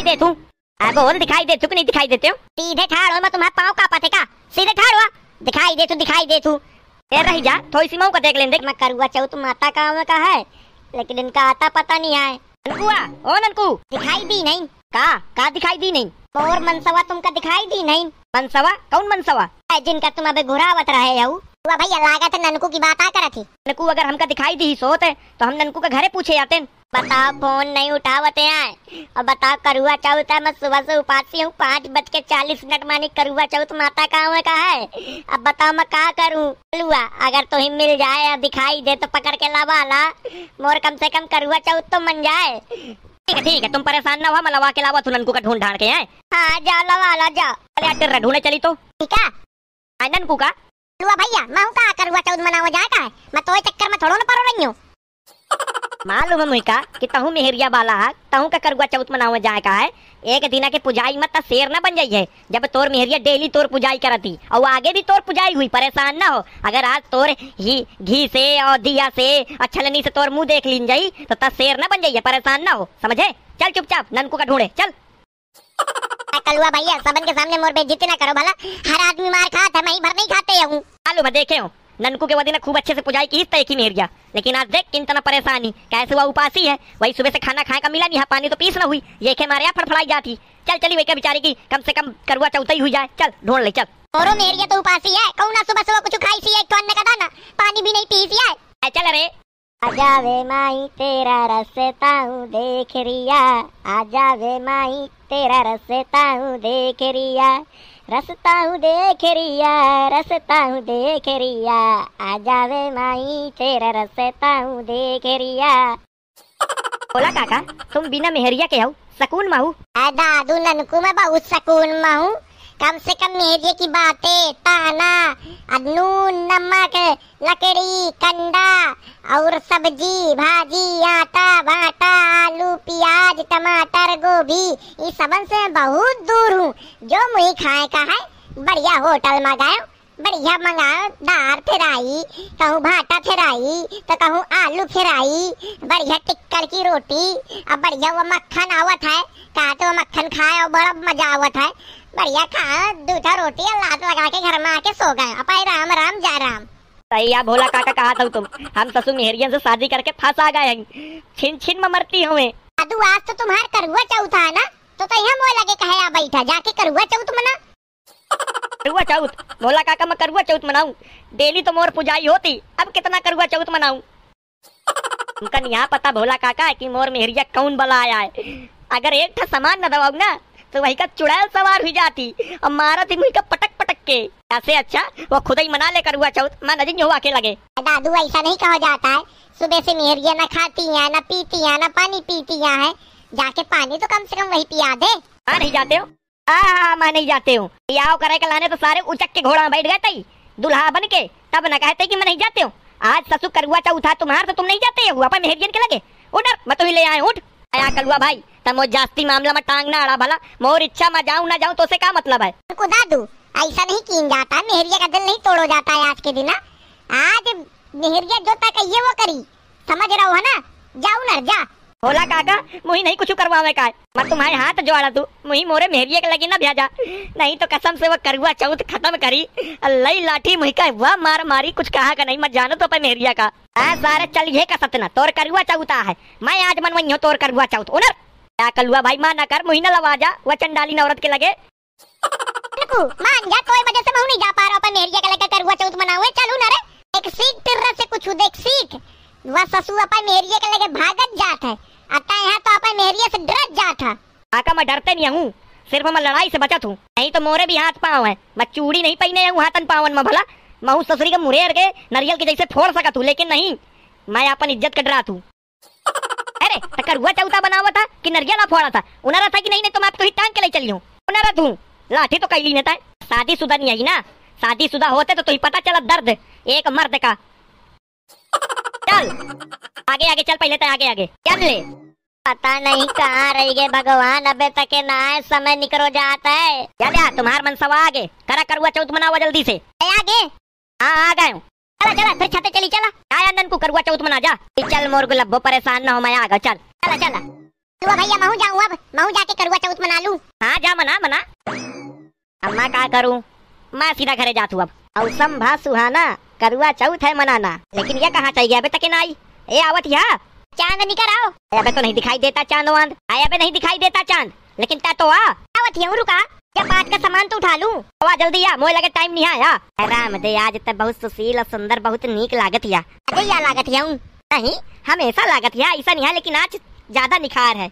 दिखाई दे तू आगो और दिखाई दे तू नहीं दिखाई देते हो सीधे ठाड़ो मैं तुम्हारा पाँव का पाते का सीधे ठाड़ो दिखाई दे तू दिखाई दे तू ए रही जा थोड़ी सी मऊ का देख लें देख मैं करुआ तुम तो माता का का है लेकिन इनका आता पता नहीं है ननकुआ ओ ननकू दिखाई दी नहीं का का दिखाई दी नहीं और मनसवा तुमका दिखाई दी नहीं मनसवा कौन मनसवा जिनका तुम अबे घुरावत रहे हो भैया लागत ननकू की बात आ कर थी ननकू अगर हमका दिखाई दी सोत है तो हम ननकू के घरे पूछे जाते हैं बताओ फोन नहीं उठावते हैं और बता करुआ चौथ है तो मैं सुबह से उपासी हूँ पाँच बज के चालीस मिनट मानी करुआ चौथ तो माता का हुए का है अब बताओ मैं कहा करूँ कलुआ अगर तो ही मिल जाए या दिखाई दे तो पकड़ के लावा ला मोर कम से कम करुआ चौथ तो मन जाए ठीक है ठीक है तुम परेशान ना हो मैं लवा के लावा तुननकू का ढूंढ ढाड़ के आए हाँ जाओ लवा ला जाओ अरे टेर्रा ढूंढे चली तो ठीक है ननकू का भैया मैं हूँ कहा करुआ चौथ तो मनावा जाए का मैं तो चक्कर में थोड़ा ना पड़ रही हूँ मालूम है का कि तहु मेहरिया बाला हा तहु का करुआ चौथ मनाव जाए का है एक दिना के पुजाई मत शेर ना बन जाइए जब तोर मेहरिया डेली तोर पुजाई करती और आगे भी तोर पुजाई हुई परेशान ना हो अगर आज तोर ही घी से और दिया से और छलनी से तोर मुंह देख लीन जाई तो तब शेर ना बन जाइए परेशान ना हो समझे चल चुपचाप ननकू का ढूंढे चल कलुआ भैया सबन के सामने मोर बेइज्जती ना करो भला हर आदमी मार खाता है मैं भर नहीं खाते हूँ मालूम मैं देखे हूँ ननकू के वदी ने खूब अच्छे से पुजाई की तय की गया लेकिन आज देख कितना परेशानी कैसे हुआ उपासी है वही सुबह से खाना खाए का मिला नहीं है पानी तो पीस ना हुई ये खे मारे फड़फड़ाई जाती चल चली वही बेचारी की कम से कम करुआ चौथाई हुई जाए चल ढूंढ ले चल और मेहरिया तो उपासी है कौन ना सुबह सुबह कुछ खाई सी है तो अन्न का दाना पानी भी नहीं पीस है चल अरे आजा वे माई तेरा रसता हूँ देख रिया आजा वे माई तेरा रसता हूँ देख रिया रसता हूँ देख रिया रसता हूँ देख आ जावे माई तेरा रसता हूँ देख बोला काका तुम बिना मेहरिया के हो सकून माहू दादू ननकू मैं बहुत सकून माहू कम से कम मेहरिया की बातें ताना नून नमक लकड़ी कंडा और सब्जी भाजी आटा भाटा आलू प्याज टमाटर गोभी इस सबन से बहुत दूर हूँ जो मुई खाए का है बढ़िया होटल मंगायो बढ़िया मंगाओ दाल फिराई कहूँ भाटा फिराई तो कहूँ आलू फिराई बढ़िया टिक्कर की रोटी अब बढ़िया वो मक्खन आवत है कहा तो मक्खन खाए और बड़ा मजा आवत है बढ़िया खाओ दूधा रोटी और लात लगा के घर में आके सो गए अपाई राम राम जय राम सही या भोला काका कहा था तुम हम ससुर मेहरियन से शादी करके फंसा गए छिन छिन में मरती हूँ आज तो तुम्हारा करुआ चौथा है ना तो तो यहां मोला के कहे आ बैठा जाके करुआ चौथ मना करुआ चौथ भोला काका मैं करुआ चौथ मनाऊं डेली तो मोर पुजाई होती अब कितना करुआ चौथ मनाऊं उनका यहां पता भोला काका है कि मोर मेहरिया कौन बला आया है अगर एक था सामान न दबाऊं ना तो वही का चुड़ैल सवार हुई जाती और मारा थी मुही का पटक पटक के ऐसे अच्छा वो खुद ही मना ले करुआ चौथ मैं नजिन हुआ के लगे दादू ऐसा नहीं कहा जाता है सुबह से मेहरिया ना खाती है ना पीती है ना पानी पीती है जाके पानी तो कम से कम वही पिया दे आ हाँ, नहीं जाते हो हाँ, हाँ, मैं नहीं जाते हूँ पियाओ करे के लाने तो सारे उचक के घोड़ा बैठ गए दुल्हा बन के तब न कहते कि मैं नहीं जाते हूँ आज ससुर करुआ चौथा तुम्हार तो तुम नहीं जाते हो अपन मेहरियन के लगे उठर मैं तुम्हें ले आए उठ आया कलुआ भाई तमो जास्ती मामला में टांगना अड़ा भला मोर इच्छा मैं जाऊँ ना जाऊँ तो उसे क्या मतलब है दादू ऐसा नहीं कीन जाता मेहरिया का दिल नहीं तोड़ो जाता है आज के दिन आज मेहरिया जो तक ये वो करी समझ रहा हो ना जाऊ ना जा होला काका मुही नहीं कुछ करवावे काय मैं तुम्हारे हाथ जोड़ा तू मुही मोरे मेहरिए के लगी ना भेजा नहीं तो कसम से वो करुआ चौथ खत्म करी लई लाठी मुही का वह मार मारी कुछ कहा का नहीं मत जानो तो पे मेहरिया का आ सारे चल ये का सतना तोर करुआ चौथा है मैं आज मन हूँ तोर करुआ चौथ उनर क्या कलुआ भाई मां ना कर मुही ना लवा जा वह चंडाली नौरत के लगे मान जा कोई वजह से मैं नहीं जा पा रहा हूं पर मेरिया का लगा करुआ चौथ मनाओ चलू ना रे एक सीख तिर्रा से कुछ देख सीख वह ससुर अपन मेहरिए के लगे भागत जात है अता यहाँ तो अपन मेहरिए से डर जात है काका मैं डरते नहीं हूँ सिर्फ मैं लड़ाई से बचत हूँ नहीं तो मोरे भी हाथ पाँव है मैं चूड़ी नहीं पहने हूँ हाथन पावन में भला मैं उस ससुरी के मुरेर के नरियल के जैसे फोड़ सकत हूँ लेकिन नहीं मैं अपन इज्जत कट रहा हूँ अरे हुआ चौथा बनावा था कि नरियल फोड़ा था उन्हारा था कि नहीं नहीं तो मैं तो ही टांग के ले चली हूँ उन्हारा तू लाठी तो कैली नेता शादी शुदा नहीं आई ना शादी शुदा होते तो तुम्हें पता चला दर्द एक मर्द का चल आगे आगे चल पहले तो आगे आगे चल ले पता नहीं कहाँ रह गए भगवान अबे तक ना आए समय निकलो जाता है चल यार तुम्हार मन सवा आगे करा करुआ चौथ मनावा जल्दी से आगे हाँ, हाँ आ गए चला चला फिर छाते चली चला आया नंद को करुआ चौथ मना जा चल मोर गुलब्बो परेशान ना हो मैं आगा चल चला चला तू भैया महू जाऊँ अब महू जाके करुआ चौथ मना लू हाँ जा मना मना अब मैं क्या करूँ मैं सीधा घरे जातू अब असम भा सुहाना करुआ चौथ है मनाना लेकिन ये कहाँ चाहिए अभी तक नाई ए आवत यहाँ चांद निकल आओ अबे तो नहीं दिखाई देता चांद वांद आया अबे नहीं दिखाई देता चांद लेकिन ता तो आ आवत यहाँ रुका क्या बात का सामान तो उठा लूं तो आवा जल्दी आ मोए लगे टाइम नहीं आया आराम दे आज तक बहुत सुशील और सुंदर बहुत नीक लागत या अरे या लागत हूँ नहीं हमेशा लागत या ऐसा नहीं है लेकिन आज ज्यादा निखार है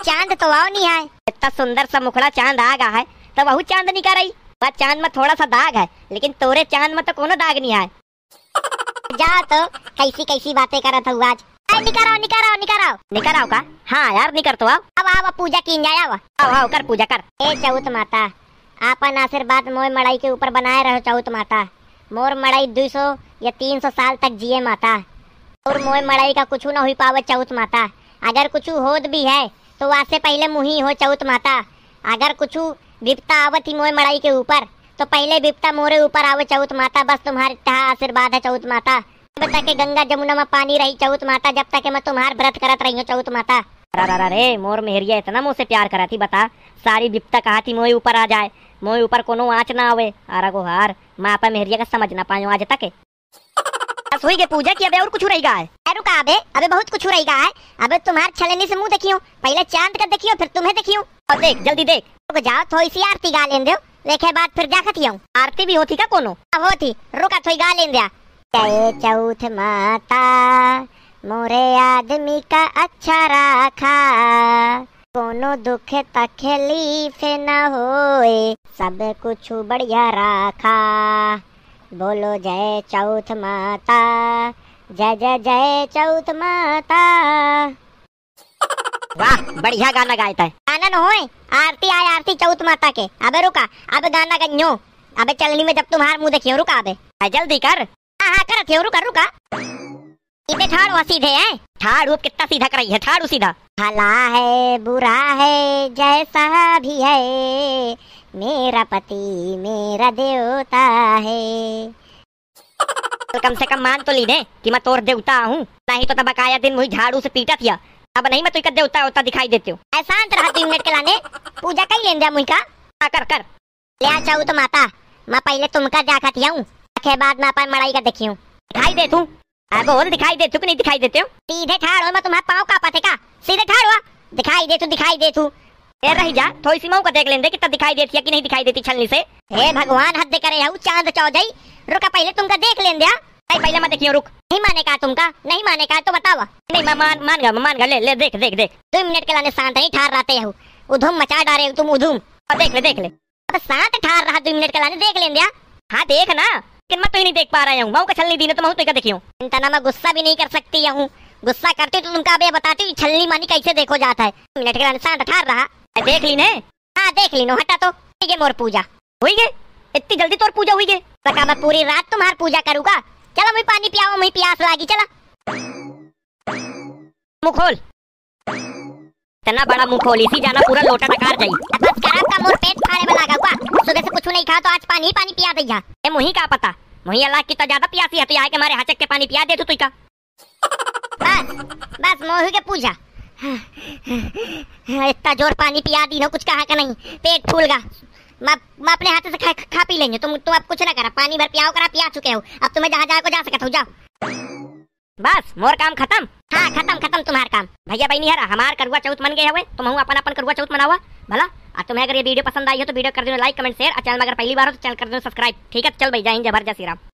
चांद तो आओ नहीं है इतना सुंदर सा मुखड़ा चांद आ गया है तो बहुत चांद निकल रही वह चांद में थोड़ा सा दाग है लेकिन तोरे चांद में तो कोनो दाग नहीं है जा तो कैसी कैसी बातें कर रहा था आज निकर आओ निकर आओ निकर आओ निकर आओ का हाँ यार निकल तो आओ अब आओ पूजा की जाए आओ आओ आओ कर पूजा कर ए चौत माता आपन आशीर्वाद मोर मड़ाई के ऊपर बनाए रहो चौत माता मोर मड़ाई दो सौ या तीन सौ साल तक जिए माता और मोर मड़ाई का कुछ ना हो पावे चौथ माता अगर कुछ होद भी है तो वहाँ से पहले मुही हो चौथ माता अगर कुछ बिपता आवत ही मोए मड़ाई के ऊपर तो पहले बिपता मोरे ऊपर आवे चौथ माता बस तुम्हारे तहा आशीर्वाद है चौथ माता जब तक गंगा जमुना में पानी रही चौथ माता जब तक मैं तुम्हार व्रत करत रही हूँ चौथ माता अरे मोर मेहरिया इतना मुँह से प्यार करा थी बता सारी बिपता कहा थी मोए ऊपर आ जाए मोए ऊपर कोनो आँच ना आवे अरा गो हार मैं आपा मेहरिया का समझ ना पायो आज तक बस हुई गई पूजा की अबे और कुछ रहेगा है रुका अबे अबे बहुत कुछ रहेगा है अबे तुम्हारे छलनी से मुंह देखियो पहले चांद का देखियो फिर तुम्हें देखियो और देख जल्दी देख रुक जाओ थोड़ी सी आरती गा लेन दो देखे बाद फिर खती हूँ आरती भी होती का कोनो अब होती रुका थोड़ी गा लेन दिया जय चौथ माता मोरे आदमी का अच्छा राखा कोनो दुख तकलीफ न होए सब कुछ बढ़िया राखा बोलो जय चौथ माता जय जय जय चौथ माता वाह बढ़िया गाना गाता है गाना न होए आरती आए आरती चौथ माता के अबे रुका अबे गाना गन्यो अबे चलनी में जब तुम्हार मुंह देखियो रुका अबे जल्दी कर हाँ हाँ करत हो रुका रुका इतने ठाड़ हुआ सीधे है ठाड़ वो कितना सीधा कराई है ठाड़ सीधा भला है बुरा है जैसा भी है मेरा पति मेरा देवता है तो कम से कम मान तो ली दे कि मैं तोड़ देवता हूँ नहीं तो तब बकाया दिन मुझे झाड़ू से पीटा थिया अब नहीं मैं तुझका तो देवता होता दिखाई देते हो ऐसा अंतर हाथी मिनट के लाने पूजा कई लेन दिया मुई मुझका कर कर ले आ चाहू तो माता मैं पहले तुमका जा खाती हूँ के बाद मैं अपन मड़ाई का देखी हूँ दिखाई दे तू अब और दिखाई दे तू नहीं दिखाई देते हो सीधे ठाड़ हो मैं तुम्हारे पाँव का पाते का सीधे ठाड़ हुआ दिखाई दे तू दिखाई दे तू ए रही जा थोड़ी सी मऊ का देख लेंगे कितना दिखाई देती है कि नहीं दिखाई देती छलनी से हे भगवान हद करे चांद चौधरी रुका पहले तुमका देख लेन लेंगे हाँ। नहीं पहले मत देखियो रुक नहीं माने मानेगा तुमका नहीं माने का तो बताओ नहीं मान मान गा मान गा ले ले देख देख देख दो मिनट के लाने शांत नहीं ठार रहते हो उधम मचा डाले तुम उधम देख ले देख ले तो शांत ठार रहा दो मिनट के लाने देख लें दिया हाँ? हाँ देख ना लेकिन मैं तो ही नहीं देख पा रहा हूँ मऊ का छलनी दी तो मऊ तो देखी देखियो चिंता ना मैं गुस्सा भी नहीं कर सकती हूँ गुस्सा करती तो तुमका अब बताती छलनी मानी कैसे देखो जाता है मिनट के लाने शांत ठार रहा देख ली ने हाँ देख ली नो हटा तो ठीक है मोर पूजा हुई गए इतनी जल्दी तोर पूजा हुई गए मैं पूरी रात तुम्हार पूजा करूंगा चलो मुझे पानी पियाओ मुझे प्यास लगी चला मुखोल खोल इतना बड़ा मुखोल इसी जाना पूरा लोटा नकार जाई बस गरम का मोर पेट खाने में लगा हुआ सुबह से कुछ नहीं खा तो आज पानी पानी पिया दे दैया ए मुही का पता मुही अल्लाह की तो ज्यादा प्यासी है तो यहाँ के हमारे हचक के पानी पिया दे तू तुई का बस बस मोही के पूजा इतना जोर पानी पिया दी ना कुछ कहा का नहीं पेट फूल गा मैं अपने हाथ से खा, खा पी लेंगे तुम तो अब कुछ ना करा पानी भर पियाओ करा पिया चुके हो अब तुम्हें जहाँ जाओ जा सकता हूँ जाओ बस मोर काम खत्म हाँ खत्म खत्म तुम्हारा काम भैया भाई नहीं हमार करुआ चौथ मन गए हुए तुम अपन अपन करुआ चौथ मना हुआ भला और तुम्हें अगर ये वीडियो पसंद आई हो तो वीडियो कर देना लाइक कमेंट शेयर और चैनल अगर पहली बार हो तो चैनल कर देना सब्सक्राइब ठीक है चल भाई जय हिंद जय भारत जय श्री राम